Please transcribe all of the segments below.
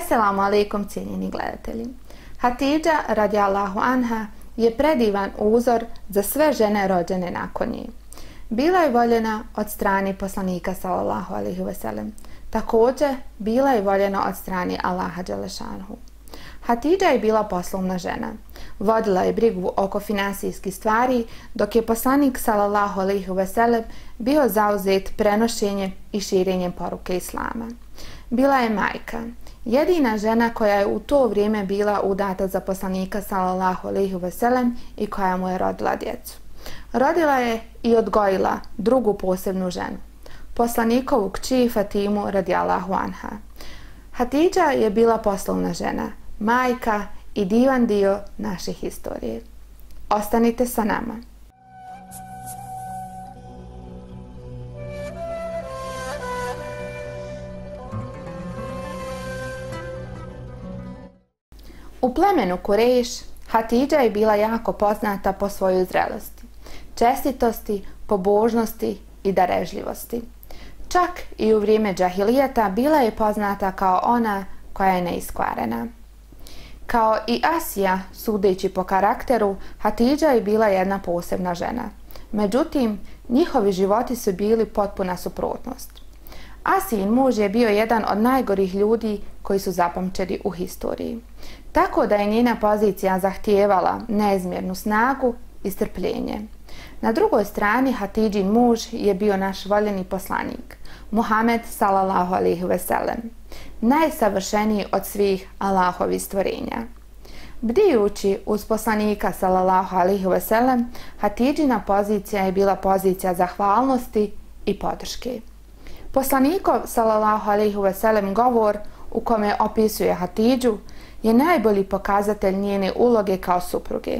Eselamu alaikum cijenjeni gledatelji. Hatidža radi Allahu Anha je predivan uzor za sve žene rođene nakon nje. Bila je voljena od strani poslanika sallallahu alaihi veselem. Također bila je voljena od strani Allaha Đelešanhu. Hatidža je bila poslovna žena. Vodila je brigu oko finansijskih stvari dok je poslanik sallallahu alaihi veselem bio zauzet prenošenjem i širenjem poruke Islama. Bila je majka. Jedina žena koja je u to vrijeme bila udata za poslanika sallallahu alejhi ve sellem i koja mu je rodila djecu. Rodila je i odgojila drugu posebnu ženu, poslanikovu kći Fatimu radijallahu anha. Hatidža je bila poslovna žena, majka i divan dio naših historije. Ostanite sa nama. U plemenu Kureš Hatidža je bila jako poznata po svojoj zrelosti, čestitosti, pobožnosti i darežljivosti. Čak i u vrijeme džahilijeta bila je poznata kao ona koja je neiskvarena. Kao i Asija, sudeći po karakteru, Hatidža je bila jedna posebna žena. Međutim, njihovi životi su bili potpuna suprotnost. Asijin muž je bio jedan od najgorih ljudi koji su zapamćeni u historiji. Tako da je njena pozicija zahtijevala neizmjernu snagu i strpljenje. Na drugoj strani Hatidžin muž je bio naš voljeni poslanik, Muhammed sallallahu alihi veselem, najsavršeniji od svih Allahovi stvorenja. Bdijući uz poslanika sallallahu alihi veselem, Hatidžina pozicija je bila pozicija zahvalnosti i podrške. Poslanikov, alejhi ve sellem govor u kome opisuje Hatidžu je najbolji pokazatelj njene uloge kao supruge.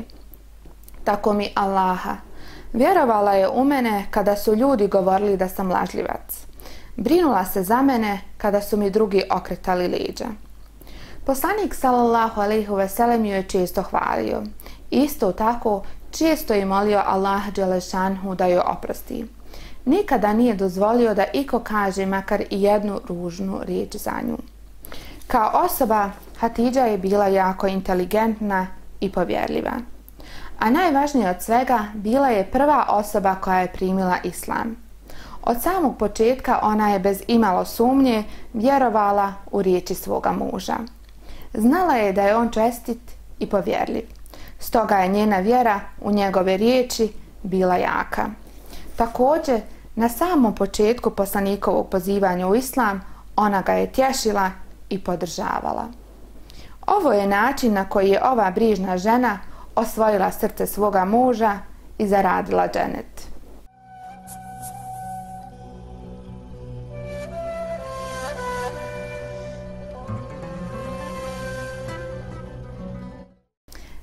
Tako mi Allaha, vjerovala je u mene kada su ljudi govorili da sam lažljivac. Brinula se za mene kada su mi drugi okretali leđa. Poslanik sallallahu alejhi ve sellem ju je često hvalio. Isto tako često je molio Allah dželešanhu da ju oprosti nikada nije dozvolio da iko kaže makar i jednu ružnu riječ za nju. Kao osoba, Hatidža je bila jako inteligentna i povjerljiva. A najvažnije od svega, bila je prva osoba koja je primila islam. Od samog početka ona je bez imalo sumnje vjerovala u riječi svoga muža. Znala je da je on čestit i povjerljiv. Stoga je njena vjera u njegove riječi bila jaka. Također, na samom početku poslanikovog pozivanja u islam, ona ga je tješila i podržavala. Ovo je način na koji je ova brižna žena osvojila srce svoga muža i zaradila dženet.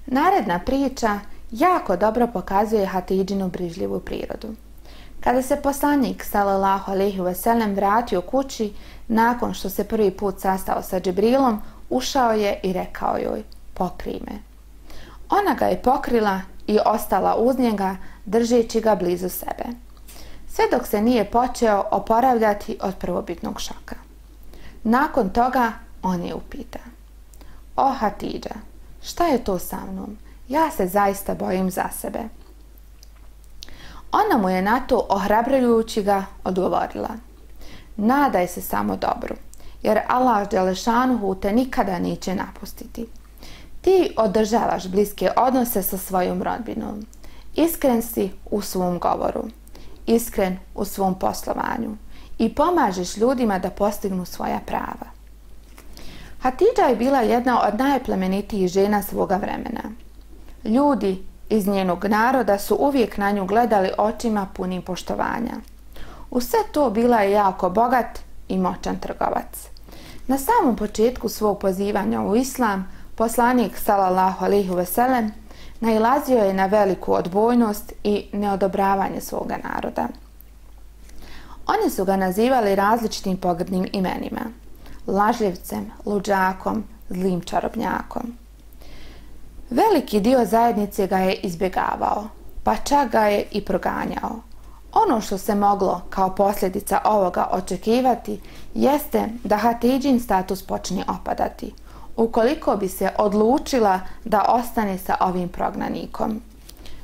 Naredna priča jako dobro pokazuje Hatidžinu brižljivu prirodu. Kada se poslanik sallallahu alejhi ve sellem vratio kući nakon što se prvi put sastao sa Džibrilom, ušao je i rekao joj: "Pokrime." Ona ga je pokrila i ostala uz njega, držeći ga blizu sebe. Sve dok se nije počeo oporavljati od prvobitnog šoka. Nakon toga on je upita. O Hatidža, šta je to sa mnom? Ja se zaista bojim za sebe. Ona mu je na to ohrabrajući ga odgovorila. Nadaj se samo dobru, jer Allah Đelešanuhu te nikada neće napustiti. Ti održavaš bliske odnose sa svojom rodbinom. Iskren si u svom govoru, iskren u svom poslovanju i pomažeš ljudima da postignu svoja prava. Hatidža je bila jedna od najplemenitijih žena svoga vremena. Ljudi iz njenog naroda su uvijek na nju gledali očima punim poštovanja. U sve to bila je jako bogat i moćan trgovac. Na samom početku svog pozivanja u islam, poslanik salallahu alihi veselem najlazio je na veliku odbojnost i neodobravanje svoga naroda. Oni su ga nazivali različitim pogrdnim imenima. Lažljivcem, luđakom, zlim čarobnjakom – Veliki dio zajednice ga je izbjegavao, pa čak ga je i proganjao. Ono što se moglo kao posljedica ovoga očekivati jeste da Hatidžin status počne opadati, ukoliko bi se odlučila da ostane sa ovim prognanikom.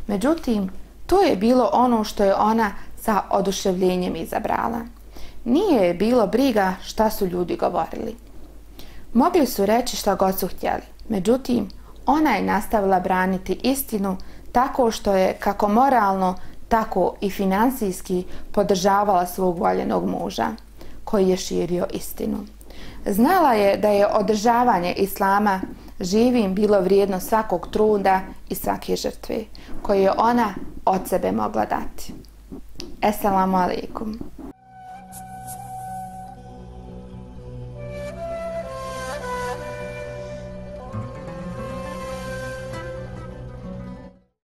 Međutim, to je bilo ono što je ona sa oduševljenjem izabrala. Nije je bilo briga šta su ljudi govorili. Mogli su reći šta god su htjeli, međutim, ona je nastavila braniti istinu tako što je kako moralno, tako i financijski podržavala svog voljenog muža koji je širio istinu. Znala je da je održavanje islama živim bilo vrijedno svakog truda i svake žrtve koje je ona od sebe mogla dati. Assalamu alaikum. alaikum.